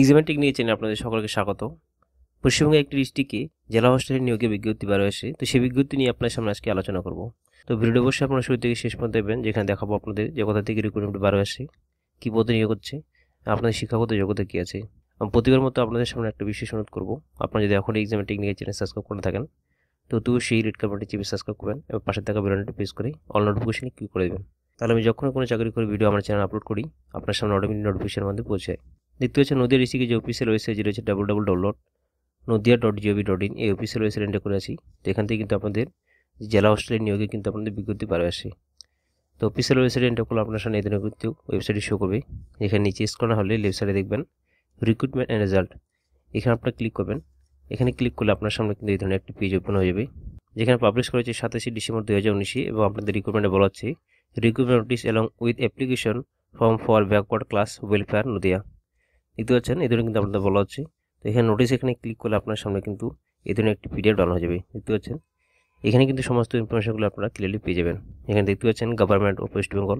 এক্সিমেন্টিক নিয়ে চেনে আপনাদের সকলকে স্বাগত পশ্চিমবঙ্গে একটি ডিস্ট্রিক্টে জেলা হস্টেলের নিয়োগের বিজ্ঞপ্তি বার হয়েছে তো সেই বিজ্ঞপ্তি নিয়ে আপনার সামনে আজকে আলোচনা করব তো ভিডিও অবশ্যই আপনারা শুরু থেকে শেষ পর্যন্ত দেবেন যেখানে দেখাবো আপনাদের যে কোথা থেকে রিক্রুটমেন্ট বার হয়েছে কী পদে নিয়োগ হচ্ছে আপনাদের শিক্ষাগত যোগ্যতা কী আছে প্রতিবার মতো আপনাদের সামনে একটা বিশেষ অনুরোধ করবো আপনারা যদি এখন এক্সামেটিক নিয়ে চ্যানেল সাবস্ক্রাইব করে থাকেন তো তুই সেই রেড কাপড়টি চিপে সাবস্ক্রাইব করবেন এবং পাশে থাকা বেলনটি প্রেস করে অল নোটিফিকেশনে ক্লিক করে দেবেন তাহলে আমি যখন কোনো চাকরি করে ভিডিও আমার চ্যানেল আপলোড করি আপনার সামনে অটোমেটিক নোটিফিকেশনের মধ্যে পৌঁছে দেখতে হচ্ছে নদীয়া ডিস্ট্রিক্টের যে অফিসিয়াল ওয়েবসাইট রয়েছে double double dot Nadia dot G O V dot in এই অফিসিয়াল ওয়েবসাইট এন্টার করে আছি তো এখান থেকে কিন্তু আপনাদের জেলা হোস্টেলের নিয়োগে কিন্তু আপনাদের বিজ্ঞপ্তি পারে আসে তো অফিসিয়াল ওয়েবসাইট এন্টার করলে আপনার সামনে এদের কিন্তু ওয়েবসাইটটি শো করবে এখানে নিচে স্কোনা হলে লেফট সাইডে দেখবেন রিক্রুটমেন্ট অ্যান্ড রেজাল্ট এখানে আপনার ক্লিক করবেন এখানে ক্লিক করলে আপনার সামনে কিন্তু এই ধরনের একটি পেজ ওপেন হয়ে যাবে যেখানে পাবলিশ করা হয়েছে সাতাশে ডিসেম্বর দু হাজার উনিশে এবং আপনাদের রিক্রুটমেন্টে বলা হচ্ছে recruitment notice along with application form for backward class welfare Nadia দেখতে পাচ্ছেন এই ধরনের কিন্তু আপনাদের বলা হচ্ছে তো এখানে নোটিস এখানে ক্লিক করলে আপনার সামনে কিন্তু এই ধরনের একটি পিডিএফ ডাউন হয়ে যাবে দেখতে পাচ্ছেন এখানে কিন্তু সমস্ত ইনফরমেশনগুলো আপনারা ক্লিয়ারলি পেয়ে যাবেন এখানে দেখতে পাচ্ছেন government of West Bengal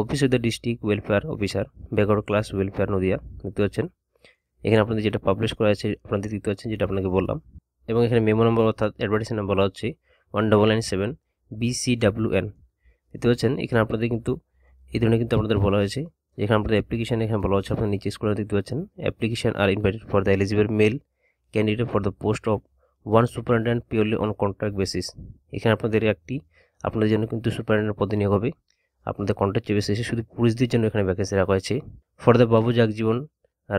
office of the district welfare officer backward class welfare Nadia দেখতে পাচ্ছেন এখানে আপনাদের যেটা পাবলিশ করা আছে আপনাদের দেখতে পাচ্ছেন যেটা আপনাকে বললাম এবং এখানে মেমো নম্বর অর্থাৎ নাম বলা হচ্ছে one double nine seven B C W N দেখতে পাচ্ছেন এখানে আপনাদের কিন্তু এই ধরনের কিন্তু আপনাদের বলা হয়েছে যেখানে আপনাদের অ্যাপ্লিকেশান এখানে বলা হচ্ছে আপনার নিচে স্কুলে দেখতে পাচ্ছেন application are invited for the eligible male candidate for the post of one superintendent purely on contract basis এখানে আপনাদের একটি আপনাদের জন্য কিন্তু সুপারিনটেন্ডেন্ট পদে নিয়োগ হবে আপনাদের কন্ট্রাক্ট বেসিসে শুধু পুরুষদের জন্য এখানে ভ্যাকেন্সি রাখা হয়েছে for the Babu Jagjivan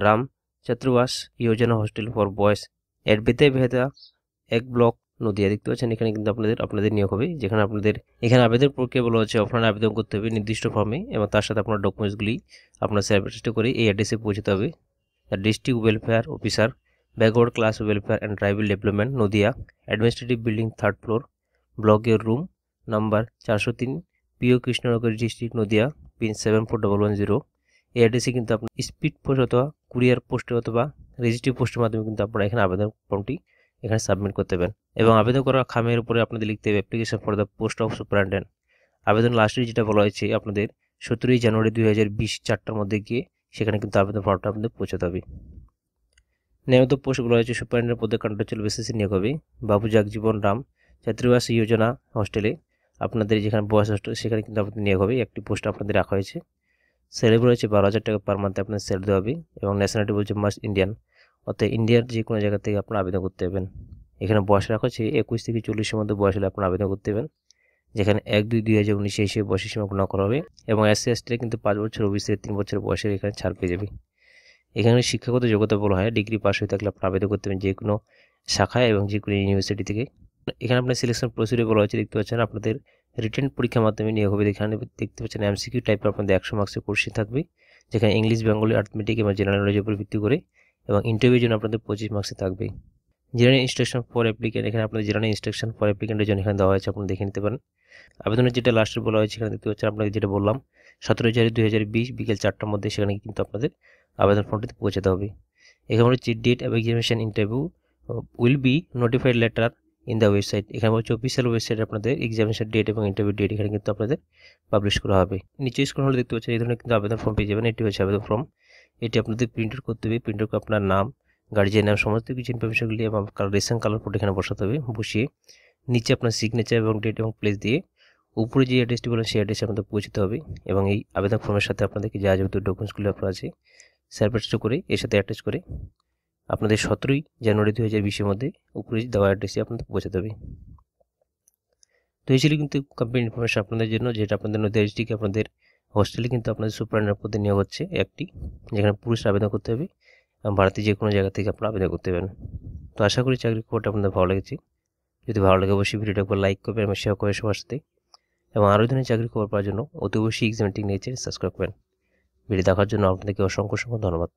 Ram Chhatrawas Yojana hostel for boys at বেতে ভেদা এক ব্লক নদিয়া দেখতে পাচ্ছেন এখানে কিন্তু আপনাদের আপনাদের নিয়োগ হবে যেখানে আপনাদের এখানে আবেদন প্রক্রিয়া বলা হচ্ছে অফলাইন আবেদন করতে হবে নির্দিষ্ট ফর্মে এবং তার সাথে আপনার ডকুমেন্টসগুলি আপনার সার্ভিসিস্ট করে এই অ্যাড্রেসে পৌঁছতে হবে district welfare officer backward class welfare and tribal development Nadia administrative building third floor ব্লকের রুম নাম্বার চারশো তিন P O Krishnanagar district Nadia pin seven four double one zero এই অ্যাড্রেসে কিন্তু আপনার স্পিড পোস্ট অথবা কুরিয়ার পোস্টে অথবা রেজিস্ট্রি পোস্টের মাধ্যমে কিন্তু আপনারা এখানে আবেদন ফর্মটি এখানে সাবমিট করতে দেবেন এবং আবেদন করা খামের উপরে আপনাদের লিখতে হবে application for the post of superintendent আবেদন লাস্টে যেটা বলা হয়েছে আপনাদের সতেরোই জানুয়ারি দুই হাজার বিশ চারটার মধ্যে গিয়ে সেখানে কিন্তু আবেদন ফর্মটা আপনাদের পৌঁছাতে হবে নিয়মিত পোস্ট বলা হয়েছে সুপারিন্টেন্ডেন্ট পদে কন্ট্রাকচুয়াল বেসিসে নিয়োগ হবে বাবু জীবন রাম ছাত্রীবাস যোজনা হস্টেলে আপনাদের যেখানে বয়স হস্টেল সেখানে কিন্তু আপনাদের নিয়োগ হবে একটি পোস্ট আপনাদের রাখা হয়েছে স্যালারি হয়েছে বারো হাজার টাকা পার মান্থে আপনাদের স্যালারি দেওয়া হবে এবং ন্যাশনালিটি বলছে মাস্ট ইন্ডিয়ান অর্থাৎ ইন্ডিয়ার যে কোনো জায়গা থেকে আপনি আবেদন করতে পারবেন এখানে বয়স রাখা হচ্ছে একুশ থেকে চল্লিশের মধ্যে বয়স হলে আপনি আবেদন করতে পারবেন যেখানে এক দুই দুই হাজার উনিশে এসে বয়সের সীমা গণনা করা হবে এবং এসসি এসটিরা কিন্তু পাঁচ বছর অফিস থেকে তিন বছর বয়সের এখানে ছাড় পেয়ে যাবে এখানে শিক্ষাগত যোগ্যতা বলা হয় ডিগ্রি পাস হয়ে থাকলে আপনি আবেদন করতে পারেন যে কোনো শাখায় এবং যে কোনো ইউনিভার্সিটি থেকে এখানে আপনার সিলেকশন প্রসিডিউর বলা হয়েছে দেখতে পাচ্ছেন আপনাদের রিটার্ন পরীক্ষার মাধ্যমে নিয়োগ হবে এখানে দেখতে পাচ্ছেন এমসিকিউ টাইপের আপনাদের একশো মার্কসের কোর্সে থাকবে যেখানে ইংলিশ বেঙ্গলি আর্থমেটিক এবং জেনারেল নলেজের উপর ভিত্তি করে এবং ইন্টারভিউর জন্য আপনাদের পঁচিশ মার্কসে থাকবে জেনারেল ইনস্ট্রাকশন ফর অ্যাপ্লিকেন্ট এখানে আপনাদের জেনারেল ইনস্ট্রাকশন ফর অ্যাপ্লিকেন্টের জন্য এখানে দেওয়া হয়েছে আপনি দেখে নিতে পারেন আবেদনের যেটা লাস্টে বলা হয়েছে এখানে দেখতে পাচ্ছেন আপনাকে যেটা বললাম সতেরো জানুয়ারি দুই হাজার বিশ বিকেল চারটার মধ্যে সেখানে কিন্তু আপনাদের আবেদন ফর্মটিতে পৌঁছাতে হবে এখানে হচ্ছে date of examination interview will be notified later in the website এখানে হচ্ছে অফিসিয়াল ওয়েবসাইটে আপনাদের এক্সামিনেশন ডেট এবং ইন্টারভিউ ডেট এখানে কিন্তু আপনাদের পাবলিশ করা হবে নিচে স্ক্রল হলে দেখতে পাচ্ছেন এই ধরনের কিন্তু আবেদন ফর্ম পেয়ে যাবেন এটি হচ্ছে আবেদন ফর্ম এটি আপনাদের প্রিন্ট আউট করতে হবে প্রিন্ট আউট আপনার নাম গার্জিয়ান নাম সমস্ত কিছু ইনফরমেশনগুলি এবং রেশন কালার কোড এখানে বসাতে হবে বসিয়ে নিচে আপনার সিগনেচার এবং ডেট এবং প্লেস দিয়ে উপরে যে অ্যাড্রেসটি বলেন সেই অ্যাড্রেসে আপনাদের পৌঁছতে হবে এবং এই আবেদন ফর্মের সাথে আপনাদেরকে যা যাবতীয় ডকুমেন্টসগুলি আপনার আছে স্যারপেস্ট করে এর সাথে অ্যাটাচ করে আপনাদের সতেরোই জানুয়ারি দু হাজার বিশের মধ্যে উপরে দেওয়া অ্যাড্রেসে আপনাদের পৌঁছাতে হবে তো এই ছিল কিন্তু কোম্পানি ইনফরমেশন আপনাদের জন্য যেটা আপনাদের নদী আপনাদের হোস্টেলে কিন্তু আপনাদের সুপারেন্ডার পদে নিয়োগ হচ্ছে একটি যেখানে পুরুষ আবেদন করতে হবে এবং ভারতের যে কোনো জায়গা থেকে আপনারা আবেদন করতে পারেন তো আশা করি চাকরির খবরটা আপনাদের ভালো লেগেছে যদি ভালো লাগে অবশ্যই ভিডিওটা একবার লাইক করবেন এবং শেয়ার করে সবার সাথে এবং আরও ধরনের চাকরির খবর পাওয়ার জন্য অতি অবশ্যই এক্সামিটিং নিয়েছে সাবস্ক্রাইব করবেন ভিডিও দেখার জন্য আপনাদেরকে অসংখ্য অসংখ্য ধন্যবাদ